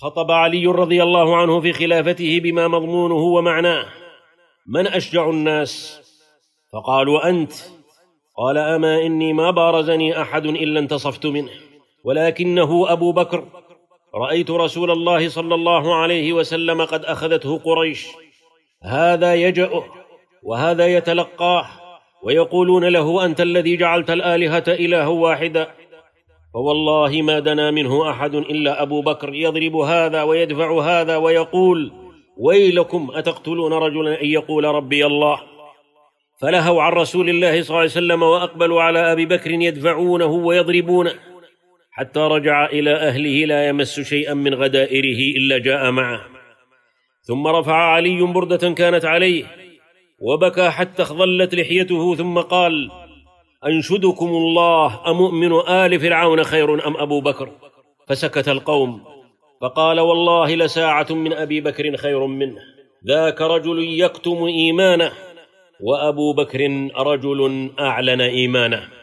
خطب علي رضي الله عنه في خلافته بما مضمونه ومعناه من أشجع الناس فقالوا أنت قال أما إني ما بارزني أحد إلا انتصفت منه ولكنه أبو بكر رأيت رسول الله صلى الله عليه وسلم قد أخذته قريش هذا يجأه وهذا يتلقاه ويقولون له أنت الذي جعلت الآلهة إله واحدا فوالله ما دنا منه أحد إلا أبو بكر يضرب هذا ويدفع هذا ويقول ويلكم أتقتلون رجلا أن يقول ربي الله فلهوا عن رسول الله صلى الله عليه وسلم وأقبلوا على أبي بكر يدفعونه ويضربونه حتى رجع إلى أهله لا يمس شيئا من غدائره إلا جاء معه ثم رفع علي بردة كانت عليه وبكى حتى اخضلت لحيته ثم قال أنشدكم الله أمؤمن آل فرعون خير أم أبو بكر فسكت القوم فقال والله لساعة من أبي بكر خير منه ذاك رجل يكتم إيمانه وأبو بكر رجل أعلن إيمانه